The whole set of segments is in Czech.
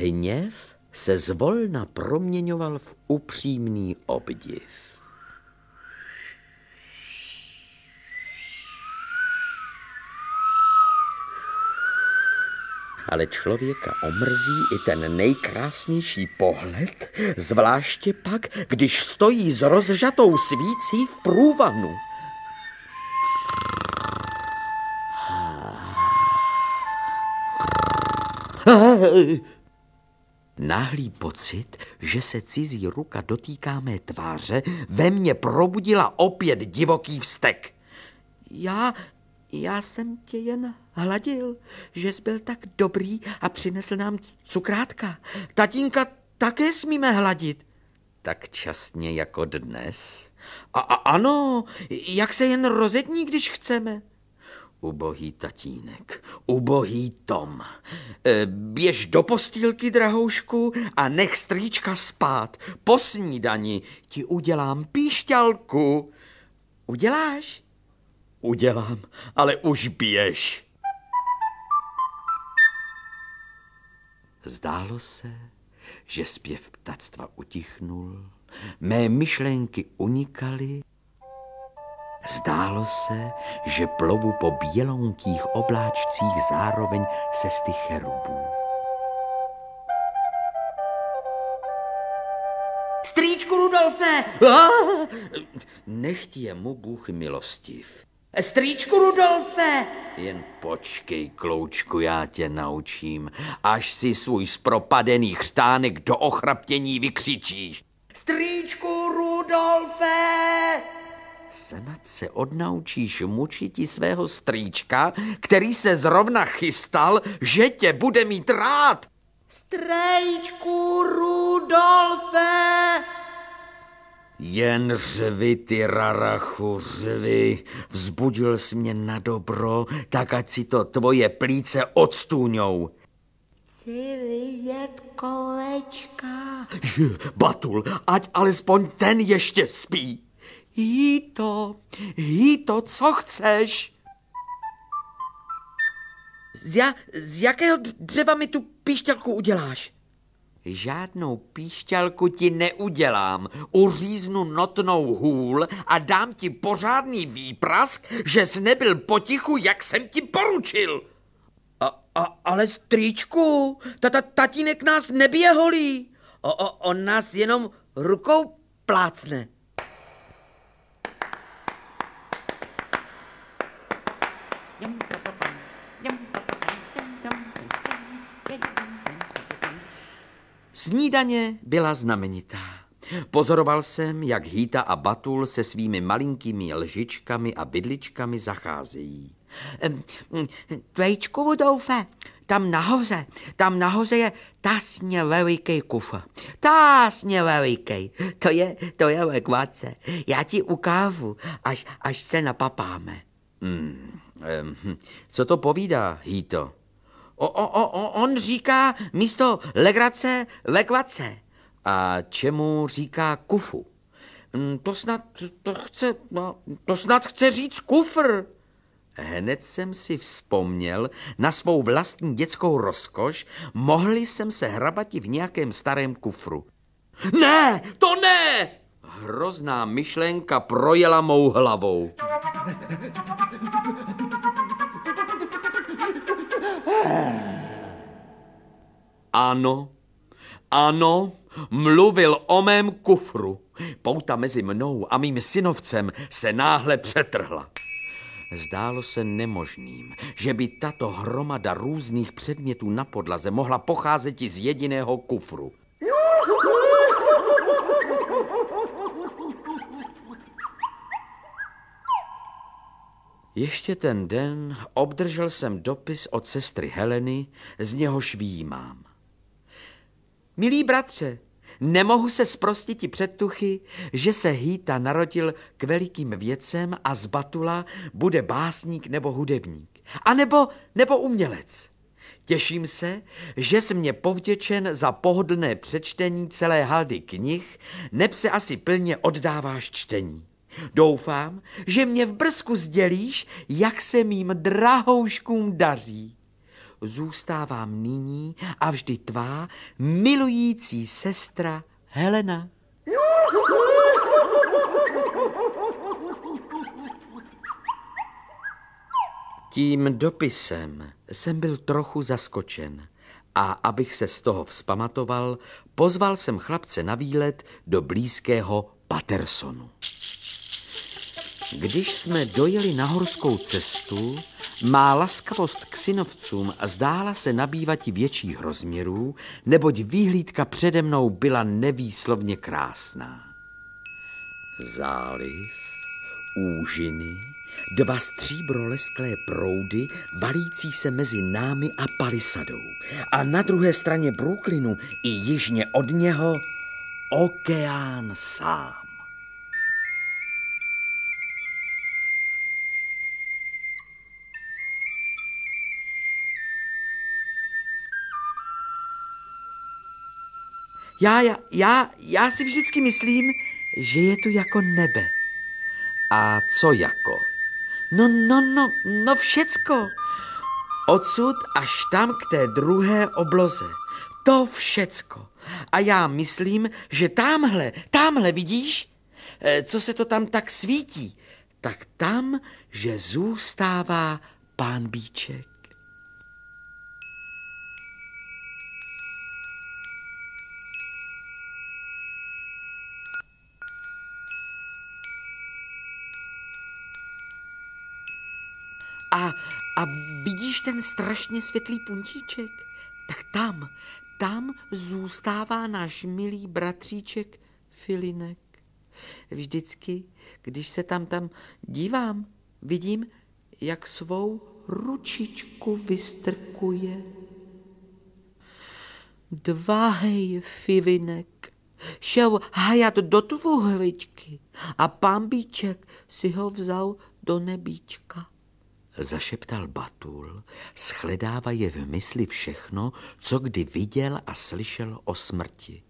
hněv se zvolna proměňoval v upřímný obdiv. ale člověka omrzí i ten nejkrásnější pohled, zvláště pak, když stojí s rozžatou svící v průvanu. Hey! Náhlý pocit, že se cizí ruka dotýká mé tváře, ve mně probudila opět divoký vztek. Já, já jsem tě jen hladil, že jsi byl tak dobrý a přinesl nám cukrátka. Tatínka také smíme hladit. Tak časně jako dnes? A, a ano, jak se jen rozední, když chceme. Ubohý tatínek, ubohý Tom. E, běž do postýlky, drahoušku, a nech strýčka spát. Po snídani ti udělám píšťalku. Uděláš? Udělám, ale už běž. Zdálo se, že zpěv ptactva utichnul, mé myšlenky unikaly Zdálo se, že plovu po bělonkých obláčcích zároveň se sty cherubů. Strýčku Rudolfe! nechť je mu Bůh milostiv. Strýčku Rudolfe! Jen počkej, kloučku, já tě naučím, až si svůj zpropadený chřtánek do ochraptění vykřičíš. Strýčku Rudolfe! snad se odnaučíš mučiti svého strýčka, který se zrovna chystal, že tě bude mít rád. Strýčku Rudolfe! Jen řvi, ty rarachu, řvi. Vzbudil jsi mě na dobro, tak ať si to tvoje plíce odstůňou. Chci vidět kolečka. Batul, ať alespoň ten ještě spí. Jí to, jí to, co chceš. Z, ja, z jakého dřeva mi tu píšťalku uděláš? Žádnou píšťalku ti neudělám. Uříznu notnou hůl a dám ti pořádný výprask, že jsi nebyl potichu, jak jsem ti poručil. A, a, ale strýčku, tata, tatínek nás nebije holí. O, o, on nás jenom rukou plácne. Snídaně byla znamenitá. Pozoroval jsem, jak Hýta a Batul se svými malinkými lžičkami a bydličkami zacházejí. Mm, Tvejčku, doufe, tam nahoře, tam nahoře je tasně veliký kufr. Tasně veliký, to je, to je lekvace. Já ti ukážu, až, až se napapáme. Hmm, hm, co to povídá, Hýto? O, o, o, on říká místo legrace legvace. A čemu říká kufu? Mm, to snad, to chce, no, to snad chce říct kufr. Hned jsem si vzpomněl na svou vlastní dětskou rozkoš, mohli jsem se hrabati v nějakém starém kufru. Ne, to ne! Hrozná myšlenka projela mou hlavou. Ano, ano, mluvil o mém kufru. Pouta mezi mnou a mým synovcem se náhle přetrhla. Zdálo se nemožným, že by tato hromada různých předmětů na podlaze mohla pocházet i z jediného kufru. Ještě ten den obdržel jsem dopis od sestry Heleny, z něhož výjímám. Milí bratře, nemohu se sprostiti předtuchy, že se Hýta narodil k velikým věcem a z Batula bude básník nebo hudebník, a nebo, nebo umělec. Těším se, že jsi mě povděčen za pohodlné přečtení celé haldy knih, neb se asi plně oddáváš čtení. Doufám, že mě v brzku sdělíš, jak se mým drahouškům daří zůstávám nyní a vždy tvá milující sestra Helena. Tím dopisem jsem byl trochu zaskočen a abych se z toho vzpamatoval, pozval jsem chlapce na výlet do blízkého Patersonu. Když jsme dojeli na horskou cestu, má laskavost k synovcům zdála se nabývat i větších rozměrů, neboť výhlídka přede mnou byla nevýslovně krásná. Záliv, úžiny, dva stříbro lesklé proudy valící se mezi námi a palisadou a na druhé straně Brooklynu i jižně od něho okeán sám. Já, já, já, já si vždycky myslím, že je tu jako nebe. A co jako? No, no, no, no všecko. Odsud až tam k té druhé obloze. To všecko. A já myslím, že tamhle, tamhle, vidíš? Eh, co se to tam tak svítí? Tak tam, že zůstává pán Bíček. Vidíš ten strašně světlý puntíček? Tak tam, tam zůstává náš milý bratříček Filinek. Vždycky, když se tam tam dívám, vidím, jak svou ručičku vystrkuje. Dvahej Fivinek, šel hajat do tvůhličky a pambíček si ho vzal do nebíčka zašeptal Batul, shledávaje v mysli všechno, co kdy viděl a slyšel o smrti.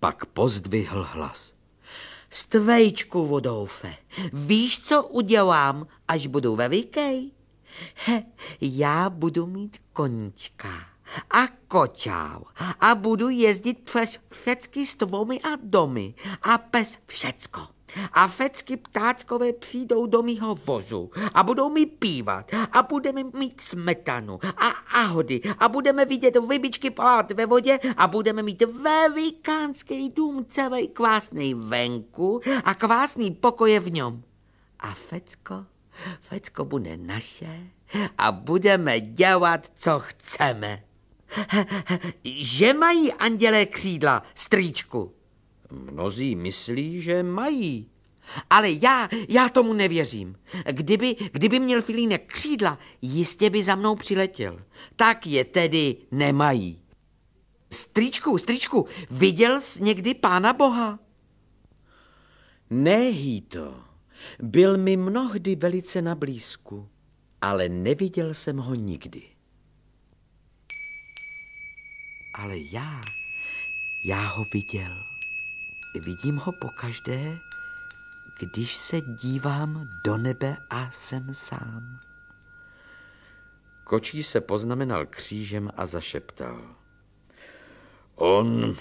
Pak pozdvihl hlas. Stvejčku, Vodoufe, víš, co udělám, až budu ve výkej? He, já budu mít koníčka a koťál a budu jezdit přes všecky stromy a domy a pes všecko a fecky ptáckové přijdou do mýho vozu a budou mi pívat a budeme mít smetanu a ahody a budeme vidět vybičky plát ve vodě a budeme mít velikánský dům celý kvásný venku a kvásný pokoje v něm. A fecko, fecko bude naše a budeme dělat, co chceme. Že mají andělé křídla, strýčku? Mnozí myslí, že mají. Ale já, já tomu nevěřím. Kdyby, kdyby měl Filínek křídla, jistě by za mnou přiletěl. Tak je tedy nemají. Stričku, stričku, viděl jsi někdy pána Boha? Ne, to. byl mi mnohdy velice na blízku, ale neviděl jsem ho nikdy. Ale já, já ho viděl. Vidím ho pokaždé, když se dívám do nebe a jsem sám. Kočí se poznamenal křížem a zašeptal. On,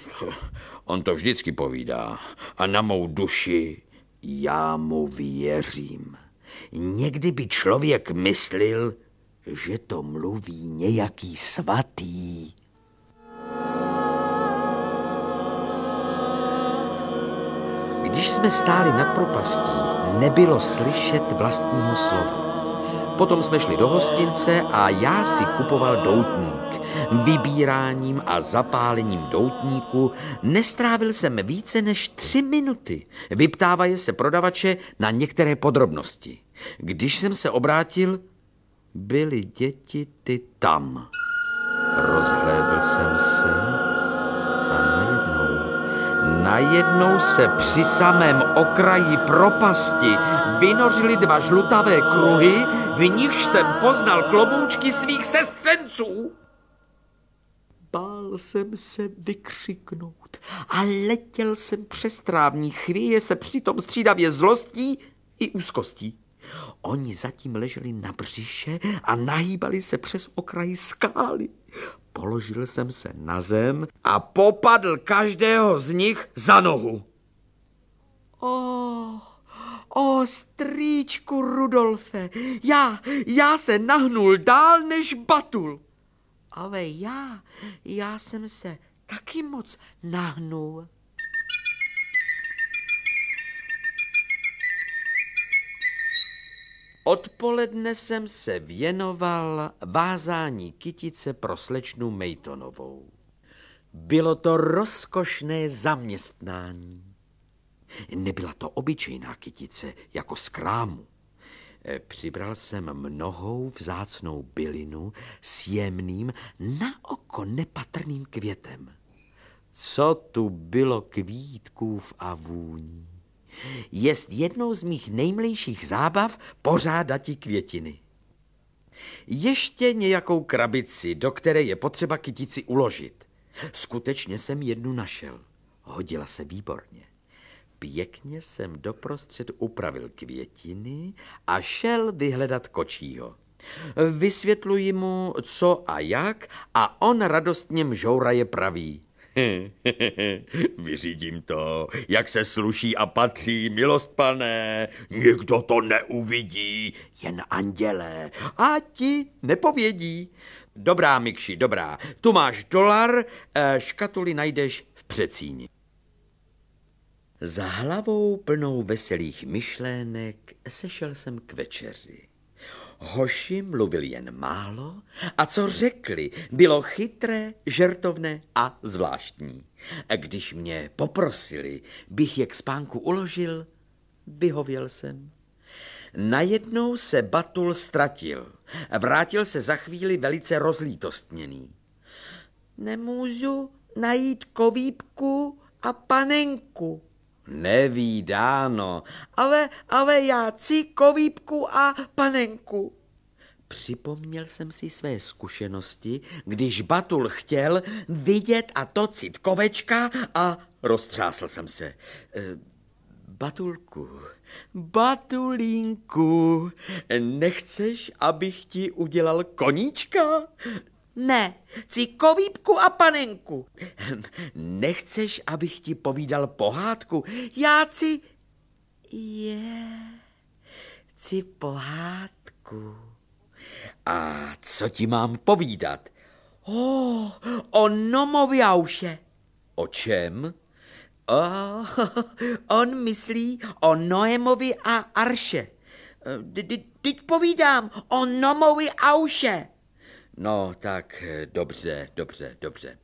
on to vždycky povídá a na mou duši já mu věřím. Někdy by člověk myslil, že to mluví nějaký svatý. Když jsme stáli nad propastí, nebylo slyšet vlastního slova. Potom jsme šli do hostince a já si kupoval doutník. Vybíráním a zapálením doutníku nestrávil jsem více než tři minuty, vyptávaje se prodavače na některé podrobnosti. Když jsem se obrátil, byly děti ty tam. Rozhlédl jsem se najednou se při samém okraji propasti vynořily dva žlutavé kruhy, v nich jsem poznal kloboučky svých sestřenců. Bál jsem se vykřiknout a letěl jsem přes trávní chvíje se přitom střídavě zlostí i úzkostí. Oni zatím leželi na břiše a nahýbali se přes okraj skály. Položil jsem se na zem a popadl každého z nich za nohu. O, O, strýčku Rudolfe, já, já se nahnul dál než Batul. Ale já, já jsem se taky moc nahnul. Odpoledne jsem se věnoval vázání kytice pro slečnu Mejtonovou. Bylo to rozkošné zaměstnání. Nebyla to obyčejná kytice, jako z krámu. Eh, přibral jsem mnohou vzácnou bylinu s jemným, na oko nepatrným květem. Co tu bylo kvítkův a vůní? jest jednou z mých nejmlejších zábav ti květiny. Ještě nějakou krabici, do které je potřeba kytici uložit. Skutečně jsem jednu našel. Hodila se výborně. Pěkně jsem doprostřed upravil květiny a šel vyhledat kočího. Vysvětluji mu, co a jak, a on radostně mžoura je pravý. Vyřídím to, jak se sluší a patří, milost pane. Nikdo to neuvidí, jen andělé. A ti nepovědí. Dobrá, Mikši, dobrá. Tu máš dolar, eh, škatuli najdeš v přecíni. Za hlavou plnou veselých myšlenek sešel jsem k večeři. Hoši mluvili jen málo a co řekli, bylo chytré, žertovné a zvláštní. Když mě poprosili, bych je k spánku uložil, vyhověl jsem. Najednou se Batul ztratil. Vrátil se za chvíli velice rozlítostněný. Nemůžu najít kovípku a panenku, Nevídáno, ale, ale já kovípku a panenku. Připomněl jsem si své zkušenosti, když Batul chtěl vidět a tocit kovečka a roztřásl jsem se. Eh, Batulku, Batulínku, nechceš, abych ti udělal koníčka? Ne, chci kovípku a panenku. Nechceš, abych ti povídal pohádku? Já chci... Je, chci pohádku. A co ti mám povídat? Oh, o Nomoviauše. O čem? Oh, on myslí o Noemovi a Arše. Teď povídám o Nomovi Auše. No tak eh, dobře, dobře, dobře.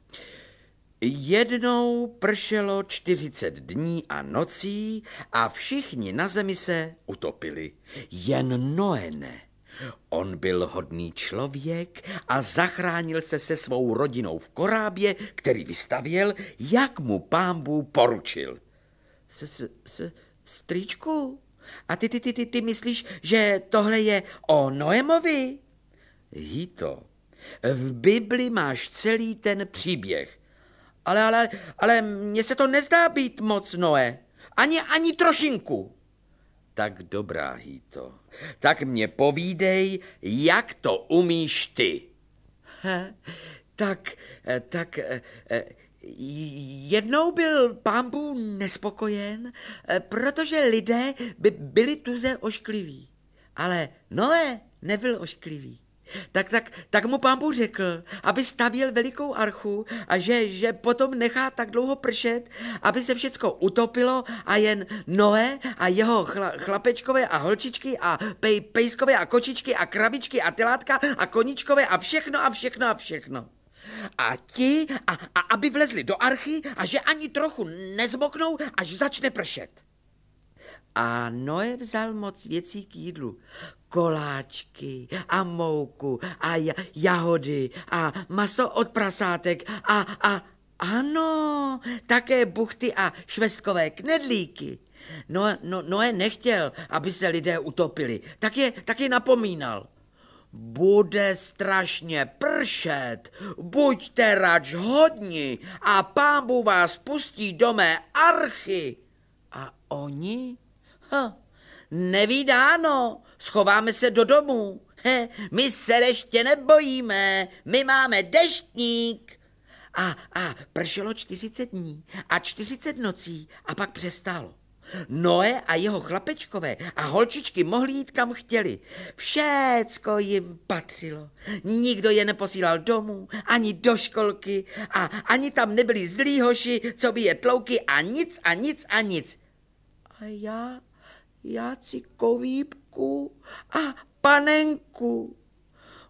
Jednou pršelo 40 dní a nocí a všichni na zemi se utopili. Jen Noene. On byl hodný člověk a zachránil se se svou rodinou v korábě, který vystavěl, jak mu Pámbu poručil. S, s, s, strýčku, a ty, ty, ty, ty, ty myslíš, že tohle je o Noemovi? Hito, v Bibli máš celý ten příběh. Ale, ale, ale mně se to nezdá být moc, Noe. Ani, ani trošinku. Tak dobrá, Hito. Tak mě povídej, jak to umíš ty. He, tak, eh, tak, eh, eh, jednou byl pán Bůh nespokojen, protože lidé by byli tuze oškliví. Ale Noé nebyl ošklivý tak, tak, tak mu pán Bůh řekl, aby stavěl velikou archu a že, že potom nechá tak dlouho pršet, aby se všecko utopilo a jen Noé a jeho chla, chlapečkové a holčičky a pej, pejskové a kočičky a krabičky a telátka a koničkové a všechno a všechno a všechno. A ti, a, a aby vlezli do archy a že ani trochu nezmoknou, až začne pršet. A Noe vzal moc věcí k jídlu. Koláčky a mouku a jahody a maso od prasátek a, a ano, také buchty a švestkové knedlíky. No no, Noe nechtěl, aby se lidé utopili, tak je, tak je napomínal. Bude strašně pršet, buďte rač hodni a pámbu vás pustí do mé archy. A oni nevídáno, schováme se do domu. He, my se deště nebojíme, my máme deštník. A, a pršelo 40 dní a 40 nocí a pak přestalo. Noé a jeho chlapečkové a holčičky mohli jít kam chtěli. Všecko jim patřilo. Nikdo je neposílal domů, ani do školky a ani tam nebyli zlí hoši, co by je tlouky a nic a nic a nic. A já jáci kovípku a panenku.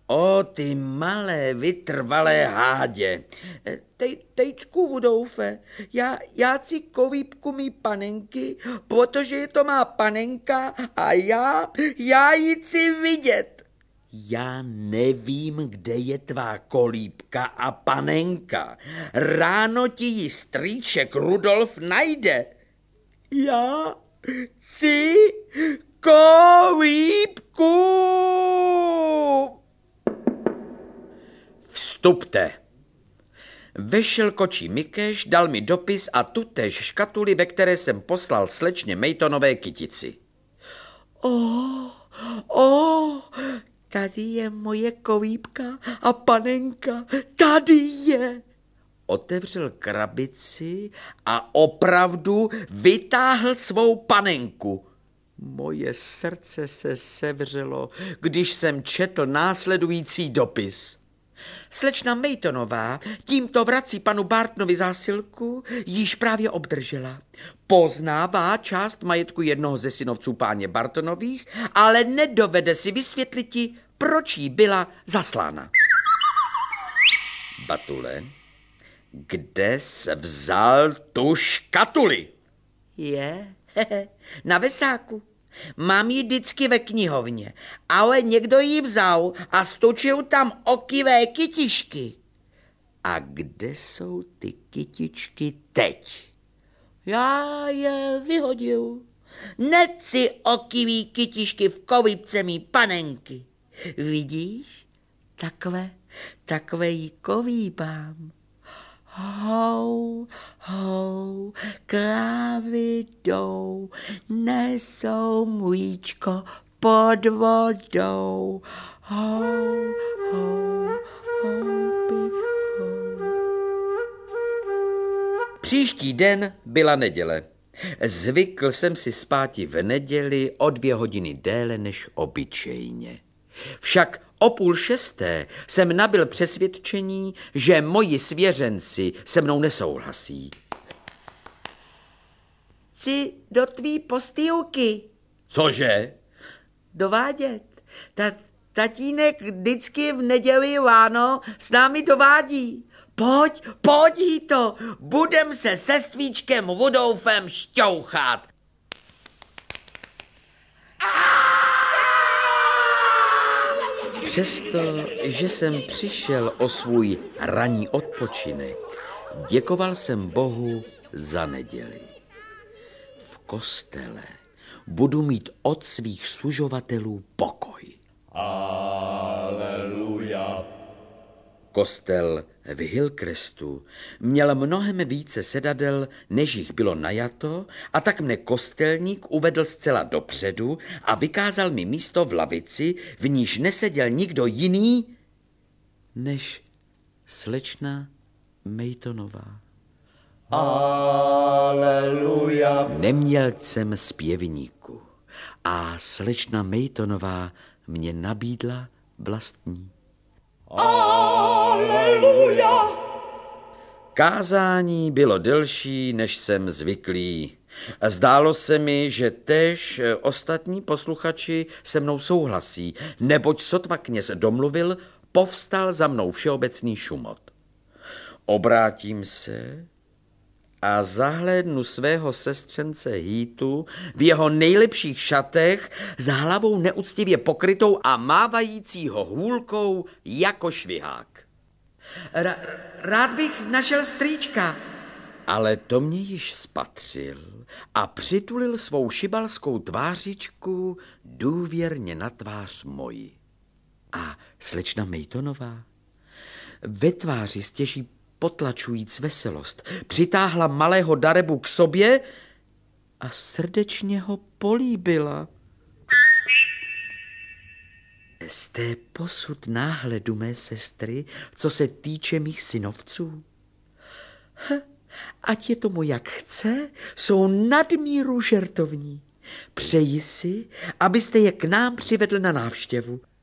O ty malé vytrvalé hádě. E, Te, tejčku Rudoufe, já, já si kovípku mý panenky, protože je to má panenka a já, já ji chci vidět. Já nevím, kde je tvá kolíbka a panenka. Ráno ti ji strýček Rudolf najde. Já tři kolíbku. Vstupte. Vešel kočí Mikeš, dal mi dopis a tutéž škatuli, ve které jsem poslal slečně Mejtonové kytici. O, oh, o, oh, tady je moje kolíbka a panenka, tady je otevřel krabici a opravdu vytáhl svou panenku. Moje srdce se sevřelo, když jsem četl následující dopis. Slečna Mejtonová tímto vrací panu Bartnovi zásilku, již právě obdržela. Poznává část majetku jednoho ze synovců páně Bartonových, ale nedovede si vysvětlit, proč jí byla zaslána. Batule, kde se vzal tu škatuli? Je, hehe, na vesáku. Mám ji vždycky ve knihovně, ale někdo ji vzal a stočil tam okivé kytičky. A kde jsou ty kytičky teď? Já je vyhodil. Neci okivý kytišky v kovipce mý panenky. Vidíš? Takhle, takhle jí kovýbám. Hou, hou, krávy jdou, nesou mlíčko pod vodou. Hou, hou, houby, hou. Příští den byla neděle. Zvykl jsem si spáti v neděli o dvě hodiny déle než obyčejně. Však o půl šesté jsem nabil přesvědčení, že moji svěřenci se mnou nesouhlasí. Chci do tvý postýlky. Cože? Dovádět. Ta, tatínek vždycky v neděli ráno s námi dovádí. Pojď, pojď to, budem se se stvíčkem Rudolfem šťouchat. Přesto, že jsem přišel o svůj ranní odpočinek, děkoval jsem Bohu za neděli. V kostele budu mít od svých služovatelů pokoj. Amen. Kostel v Hillcrestu měl mnohem více sedadel, než jich bylo najato, a tak mne kostelník uvedl zcela dopředu a vykázal mi místo v lavici, v níž neseděl nikdo jiný než slečna Mejtonová. Aleluja. Neměl jsem zpěvníku a slečna Mejtonová mě nabídla vlastní. Aleluja. Kázání bylo delší, než jsem zvyklý. Zdálo se mi, že tež eh, ostatní posluchači se mnou souhlasí, neboť sotva kněz domluvil, povstal za mnou všeobecný šumot. Obrátím se a zahlédnu svého sestřence Hítu v jeho nejlepších šatech s hlavou neuctivě pokrytou a mávajícího hůlkou jako švihák. R- rád bych našel strýčka. Ale to mě již spatřil a přitulil svou šibalskou tvářičku důvěrně na tvář moji. A slečna Mejtonová ve tváři stěží potlačujíc veselost, přitáhla malého darebu k sobě a srdečně ho políbila té posud náhledu mé sestry, co se týče mých synovců? Ha, hm, ať je tomu jak chce, jsou nadmíru žertovní. Přeji si, abyste je k nám přivedl na návštěvu.